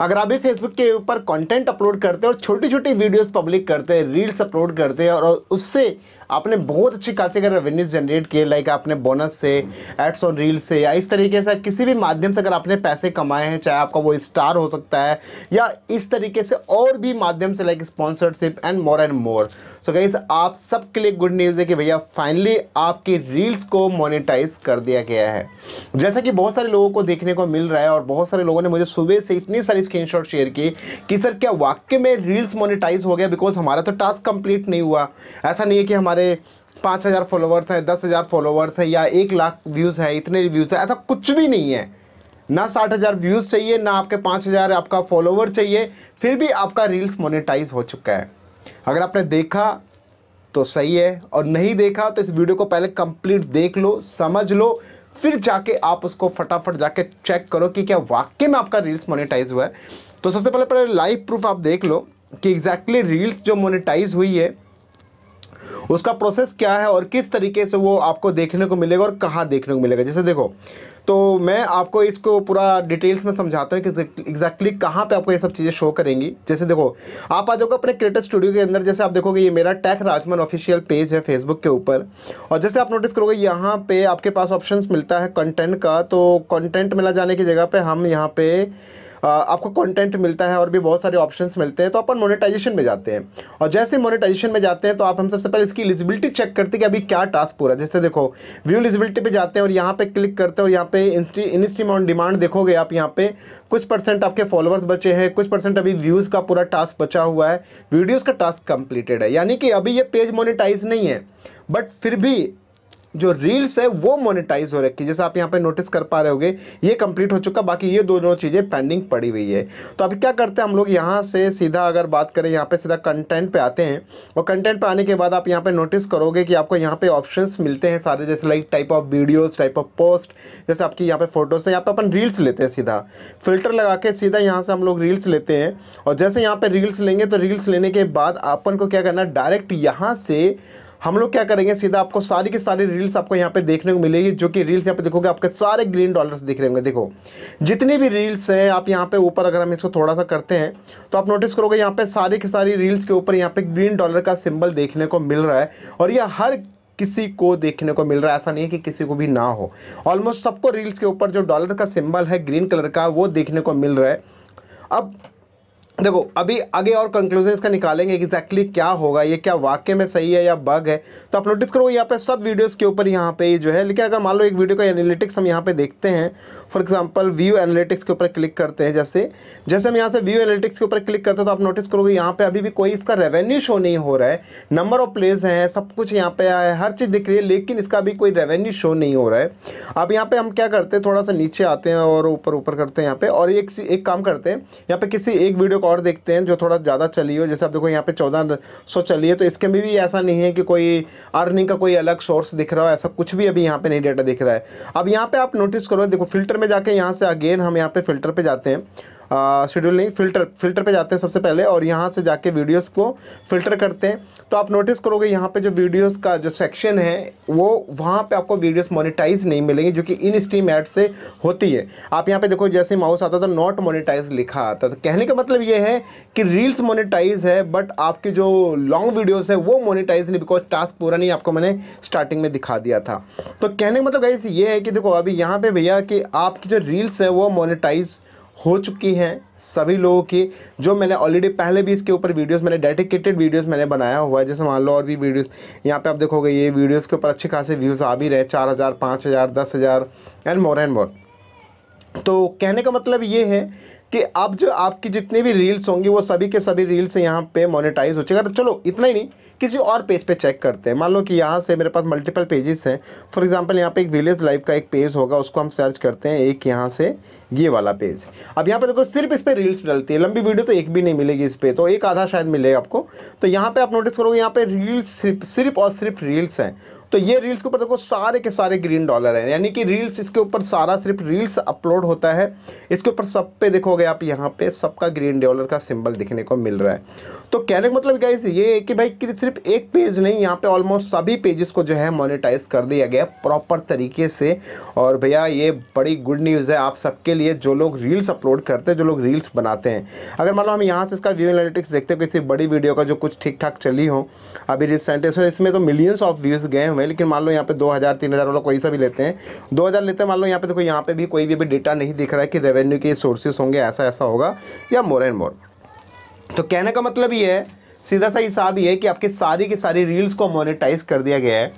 अगर आप भी फेसबुक के ऊपर कंटेंट अपलोड करते हैं और छोटी छोटी वीडियोस पब्लिक करते हैं रील्स अपलोड करते हैं और उससे आपने बहुत अच्छे खासे अगर रेवेन्यूज जनरेट किए लाइक आपने बोनस से एड्स ऑन रील से या इस तरीके से किसी भी माध्यम से अगर आपने पैसे कमाए हैं चाहे आपका वो स्टार हो सकता है या इस तरीके से और भी माध्यम से like sponsorship and more and more so guys आप सबके लिए गुड न्यूज़ है कि भैया फाइनली आपकी रील्स को मोनिटाइज कर दिया गया है जैसा कि बहुत सारे लोगों को देखने को मिल रहा है और बहुत सारे लोगों ने मुझे सुबह से इतनी सारी स्क्रीन शेयर की कि सर क्या वाक्य में रील्स मोनिटाइज हो गया बिकॉज हमारा तो टास्क कंप्लीट नहीं हुआ ऐसा नहीं है कि हमारे हमारे पाँच हज़ार फॉलोवर्स हैं दस हज़ार फॉलोवर्स हैं या एक लाख व्यूज़ है इतने व्यूज़ हैं ऐसा कुछ भी नहीं है ना साठ हज़ार व्यूज़ चाहिए ना आपके पाँच हज़ार आपका फॉलोवर चाहिए फिर भी आपका रील्स मोनेटाइज हो चुका है अगर आपने देखा तो सही है और नहीं देखा तो इस वीडियो को पहले कंप्लीट देख लो समझ लो फिर जाके आप उसको फटाफट जाके चेक करो कि क्या वाकई में आपका रील्स मोनेटाइज हुआ है तो सबसे पहले पहले लाइव प्रूफ आप देख लो कि एग्जैक्टली exactly रील्स जो मोनेटाइज हुई है उसका प्रोसेस क्या है और किस तरीके से वो आपको देखने को मिलेगा और कहाँ देखने को मिलेगा जैसे देखो तो मैं आपको इसको पूरा डिटेल्स में समझाता हूँ कि एग्जैक्टली कहाँ पे आपको ये सब चीज़ें शो करेंगी जैसे देखो आप आ जाओगे अपने क्रिएटर स्टूडियो के अंदर जैसे आप देखोगे ये मेरा टैक राजमन ऑफिशियल पेज है फेसबुक के ऊपर और जैसे आप नोटिस करोगे यहाँ पे आपके पास ऑप्शन मिलता है कंटेंट का तो कंटेंट मिला जाने की जगह पर हम यहाँ पर आपको कंटेंट मिलता है और भी बहुत सारे ऑप्शंस मिलते हैं तो अपन मोनेटाइजेशन में जाते हैं और जैसे मोनेटाइजेशन में जाते हैं तो आप हम सबसे पहले इसकी एलिजिबिलिटी चेक करते हैं कि अभी क्या टास्क पूरा जैसे देखो व्यू एलिजिबिलिटी पे जाते हैं और यहाँ पर क्लिक करते हैं और यहाँ पे इन ऑन डिमांड देखोगे आप यहाँ पे कुछ परसेंट आपके फॉलोअर्स बचे हैं कुछ परसेंट अभी व्यूज़ का पूरा टास्क बचा हुआ है वीडियोज़ का टास्क कंप्लीटेड है यानी कि अभी ये पेज मोनिटाइज नहीं है बट फिर भी जो रील्स है वो मोनिटाइज हो रखी है जैसे आप यहाँ पे नोटिस कर पा रहे होगे ये कंप्लीट हो चुका बाकी ये दो दोनों चीज़ें पेंडिंग पड़ी हुई है तो अभी क्या करते हैं हम लोग यहाँ से सीधा अगर बात करें यहाँ पे सीधा कंटेंट पे आते हैं और कंटेंट पे आने के बाद आप यहाँ पे नोटिस करोगे कि आपको यहाँ पे ऑप्शन मिलते हैं सारे जैसे like type of videos type of post जैसे आपकी यहाँ पे फोटोज है यहाँ पे अपन रील्स लेते हैं सीधा फिल्टर लगा के सीधा यहाँ से हम लोग रील्स लेते हैं और जैसे यहाँ पर रील्स लेंगे तो रील्स लेने के बाद अपन को क्या करना डायरेक्ट यहाँ से हम लोग क्या करेंगे सीधा आपको सारी की सारी रील्स आपको यहाँ पे देखने को मिलेगी जो कि रील्स यहाँ पे देखोगे आपके सारे ग्रीन डॉलर्स दिख रहे होंगे देखो जितनी भी रील्स है आप यहाँ पे ऊपर अगर हम इसको थोड़ा सा करते हैं तो आप नोटिस करोगे यहाँ पे सारी की सारी रील्स के ऊपर यहाँ पे ग्रीन डॉलर का सिम्बल देखने को मिल रहा है और यह हर किसी को देखने को मिल रहा है ऐसा नहीं है कि किसी को भी ना हो ऑलमोस्ट सबको रील्स के ऊपर जो डॉलर का सिम्बल है ग्रीन कलर का वो देखने को मिल रहा है अब देखो अभी आगे और कंक्लूजन इसका निकालेंगे एग्जैक्टली क्या होगा ये क्या वाक्य में सही है या बग है तो आप नोटिस करो यहाँ पे सब वीडियोस के ऊपर यहाँ पे जो है लेकिन अगर मान लो एक वीडियो का एनालिटिक्स हम यहाँ पे देखते हैं फॉर एग्जांपल व्यू एनालिटिक्स के ऊपर क्लिक करते हैं जैसे जैसे हम यहाँ से व्यू एनालिटिक्स के ऊपर क्लिक करते हैं तो आप नोटिस करोगे यहाँ पर अभी भी कोई इसका रेवेन्यू शो नहीं हो रहा है नंबर ऑफ प्लेस हैं सब कुछ यहाँ पर है हर चीज़ दिख रही है लेकिन इसका अभी कोई रेवेन्यू शो नहीं हो रहा है अब यहाँ पर हम क्या करते हैं थोड़ा सा नीचे आते हैं और ऊपर ऊपर करते हैं यहाँ पर और एक काम करते हैं यहाँ पर किसी एक वीडियो किताब और देखते हैं जो थोड़ा ज़्यादा चली हो जैसे आप देखो यहाँ पे चौदह सौ चली है तो इसके में भी ऐसा नहीं है कि कोई अर्निंग का कोई अलग सोर्स दिख रहा हो ऐसा कुछ भी अभी यहाँ पे नहीं डेटा दिख रहा है अब यहाँ पे आप नोटिस करो देखो फिल्टर में जाके यहाँ से अगेन हम यहाँ पे फिल्टर पे जाते हैं शेड्यूल नहीं फिल्टर फिल्टर पे जाते हैं सबसे पहले और यहाँ से जाके वीडियोस को फिल्टर करते हैं तो आप नोटिस करोगे यहाँ पे जो वीडियोस का जो सेक्शन है वो वहाँ पे आपको वीडियोस मोनेटाइज नहीं मिलेंगे जो कि इन स्ट्रीम ऐड से होती है आप यहाँ पे देखो जैसे माउस आता था नॉट मोनिटाइज लिखा आता तो कहने का मतलब ये है कि रील्स मोनिटाइज है बट आपके जो लॉन्ग वीडियोज़ है वो मोनिटाइज नहीं बिकॉज टास्क पूरा नहीं आपको मैंने स्टार्टिंग में दिखा दिया था तो कहने का मतलब गाइज ये है कि देखो अभी यहाँ पर भैया कि आपकी जो रील्स है वो मोनिटाइज हो चुकी हैं सभी लोगों की जो मैंने ऑलरेडी पहले भी इसके ऊपर वीडियोस मैंने डेडिकेटेड वीडियोस मैंने बनाया हुआ है जैसे मान लो और भी वीडियोस यहाँ पे आप देखोगे ये वीडियोस के ऊपर अच्छे खासे व्यूज़ आ भी रहे चार हज़ार पाँच हज़ार दस हज़ार एंड मोर एंड मोर तो कहने का मतलब ये है कि अब जो आपकी जितनी भी रील्स होंगी वो सभी के सभी रील्स यहाँ पे मोनेटाइज हो चुका चलो इतना ही नहीं किसी और पेज पे चेक करते हैं मान लो कि यहाँ से मेरे पास मल्टीपल पेजेस हैं फॉर एग्जांपल यहाँ पे एक विलेज लाइफ का एक पेज होगा उसको हम सर्च करते हैं एक यहाँ से ये वाला पेज अब यहाँ पर देखो सिर्फ इस पर रील्स डलती है लंबी वीडियो तो एक भी नहीं मिलेगी इस पर तो एक आधा शायद मिलेगा आपको तो यहाँ पर आप नोटिस करोगे यहाँ पर रील्स सिर्फ सिर्फ और सिर्फ रील्स हैं तो ये रील्स के ऊपर देखो सारे के सारे ग्रीन डॉलर हैं यानी कि रील्स इसके ऊपर सारा सिर्फ रील्स अपलोड होता है इसके ऊपर सब पे देखो देखोगे आप यहाँ पे सबका ग्रीन डॉलर का सिंबल दिखने को मिल रहा है तो कहने का मतलब गाइज ये है कि भाई सिर्फ एक पेज नहीं यहाँ पे ऑलमोस्ट सभी पेजेस को जो है मोनेटाइज कर दिया गया प्रॉपर तरीके से और भैया ये बड़ी गुड न्यूज़ है आप सबके लिए जो लोग रील्स अपलोड करते हैं जो लोग रील्स बनाते हैं अगर मान लो हम यहाँ से इसका व्यू एनालिटिक्स देखते हो किसी बड़ी वीडियो का जो कुछ ठीक ठाक चली हो अभी रिसेंट तो इसमें तो मिलियंस ऑफ व्यूज़ गए हुए हैं लेकिन मान लो यहाँ पे दो हज़ार तीन हज़ार वाला कोई सा भी लेते हैं दो हज़ार लेते हैं मान लो यहाँ पे देखो यहाँ पे भी कोई भी अभी डेटा नहीं दिख रहा है कि रेवेन्यू के सोर्सेस होंगे ऐसा ऐसा होगा या मोर एंड मोर तो कहने का मतलब ये है सीधा सा हिसाब ये है कि आपके सारी की सारी रील्स को मोनिटाइज कर दिया गया है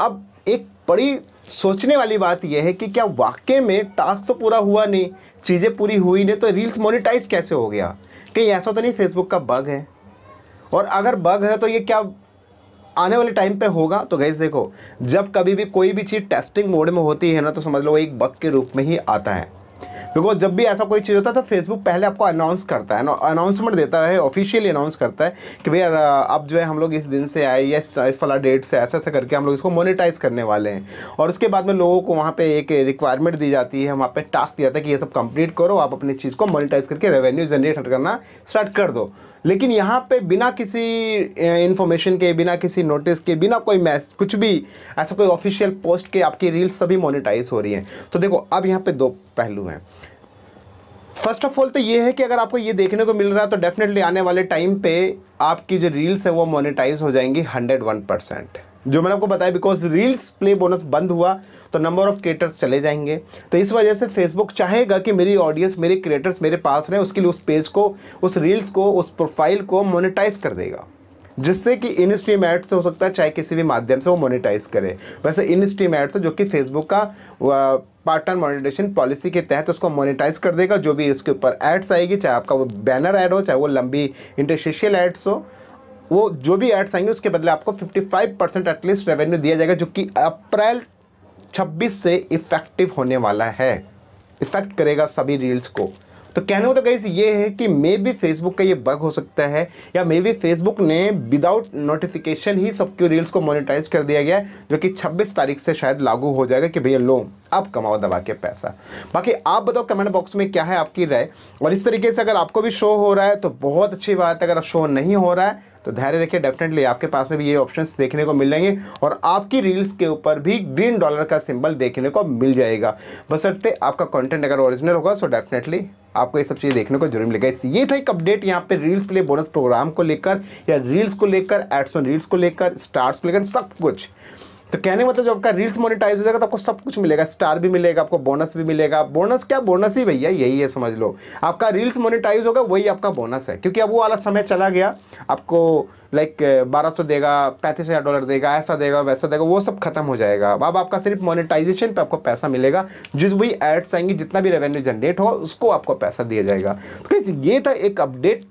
अब एक बड़ी सोचने वाली बात यह है कि क्या वाकई में टास्क तो पूरा हुआ नहीं चीज़ें पूरी हुई नहीं तो रील्स मोनिटाइज कैसे हो गया कहीं ऐसा तो नहीं फेसबुक का बग है और अगर बग है तो ये क्या आने वाले टाइम पे होगा तो गैस देखो जब कभी भी कोई भी चीज़ टेस्टिंग मोड में होती है ना तो समझ लो एक बग के रूप में ही आता है क्योंकि जब भी ऐसा कोई चीज़ होता है तो फेसबुक पहले आपको अनाउंस करता है अनाउंसमेंट देता है ऑफिशियली अनाउंस करता है कि भैया अब जो है हम लोग इस दिन से आए या इस फला डेट से ऐसा ऐसा करके हम लोग इसको मोनिटाइज करने वाले हैं और उसके बाद में लोगों को वहाँ पर एक रिक्वायरमेंट दी जाती है वहाँ पर टास्क दिया जाता है कि ये सब कंप्लीट करो आप अपनी चीज़ को मोनिटाइज करके रेवेन्यू जनरेट करना स्टार्ट कर दो लेकिन यहाँ पे बिना किसी इन्फॉर्मेशन के बिना किसी नोटिस के बिना कोई मैस कुछ भी ऐसा कोई ऑफिशियल पोस्ट के आपकी रील्स सभी मोनिटाइज हो रही हैं तो देखो अब यहाँ पे दो पहलू हैं फर्स्ट ऑफ ऑल तो ये है कि अगर आपको ये देखने को मिल रहा है तो डेफिनेटली आने वाले टाइम पे आपकी जो रील्स है वो मोनेटाइज हो जाएंगी हंड्रेड वन परसेंट जो मैंने आपको बताया बिकॉज रील्स प्ले बोनस बंद हुआ तो नंबर ऑफ क्रिएटर्स चले जाएंगे तो इस वजह से फेसबुक चाहेगा कि मेरी ऑडियंस मेरे क्रिएटर्स मेरे पास रहे उसके लिए उस पेज को उस रील्स को उस प्रोफाइल को मोनिटाइज कर देगा जिससे कि इन स्ट्रीम एड्स से हो सकता है चाहे किसी भी माध्यम से वो मोनिटाइज करे वैसे इन स्ट्रीम एड्स जो कि फेसबुक का पार्ट टाइम मोनिटेशन पॉलिसी के तहत उसको मोनिटाइज कर देगा जो भी उसके ऊपर एड्स आएगी चाहे आपका वो बैनर ऐड हो चाहे वो लंबी इंटरशिशियल एड्स हो वो जो भी एड्स आएंगे उसके बदले आपको 55 परसेंट एटलीस्ट रेवेन्यू दिया जाएगा जो कि अप्रैल 26 से इफ़ेक्टिव होने वाला है इफ़ेक्ट करेगा सभी रील्स को तो कहने को तो कहीं ये है कि मे बी फेसबुक का ये बग हो सकता है या मे बी फेसबुक ने विदाउट नोटिफिकेशन ही सबके रील्स को मोनिटाइज कर दिया गया जो कि 26 तारीख से शायद लागू हो जाएगा कि भैया लो अब कमाओ दबा के पैसा बाकी आप बताओ कमेंट बॉक्स में क्या है आपकी राय और इस तरीके से अगर आपको भी शो हो रहा है तो बहुत अच्छी बात है अगर शो नहीं हो रहा है तो धैर्य रखिए डेफिनेटली आपके पास में भी ये ऑप्शन देखने को मिल जाएंगे और आपकी रील्स के ऊपर भी ग्रीन डॉलर का सिंबल देखने को मिल जाएगा बस अटते आपका कंटेंट अगर ओरिजिनल होगा सो डेफिनेटली आपको ये सब चीज़ देखने को जरूर मिलेगा इस ये था एक अपडेट यहाँ पे रील्स प्ले बोनस प्रोग्राम को लेकर या रील्स को लेकर एड्स ऑन रील्स को लेकर स्टार्स को लेकर सब कुछ तो कहने मतलब जब आपका रील्स मोनेटाइज हो जाएगा तो आपको सब कुछ मिलेगा स्टार भी मिलेगा आपको बोनस भी मिलेगा बोनस क्या बोनस ही भैया यही है समझ लो आपका रील्स मोनेटाइज होगा वही आपका बोनस है क्योंकि अब वो वाला समय चला गया आपको लाइक बारह सौ देगा पैंतीस हज़ार डॉलर देगा ऐसा देगा वैसा देगा वो सब खत्म हो जाएगा अब आपका सिर्फ मोनेटाइजेशन पे आपको पैसा मिलेगा जिस भी एड्स आएंगे जितना भी रेवेन्यू जनरेट हो उसको आपको पैसा दिया जाएगा तो ये था एक अपडेट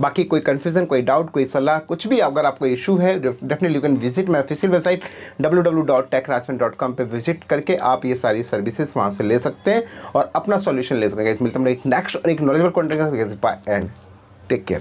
बाकी कोई कन्फ्यूजन कोई डाउट कोई सलाह कुछ भी अगर आपको इशू है definitely you can visit my official website W W dot tech dot com पर विजिट करके आप ये सारी सर्विसेज वहाँ से ले सकते हैं और अपना सॉल्यूशन ले सकते हैं मिलते हैं एक नेक्स्ट और एक knowledgeable contact and take care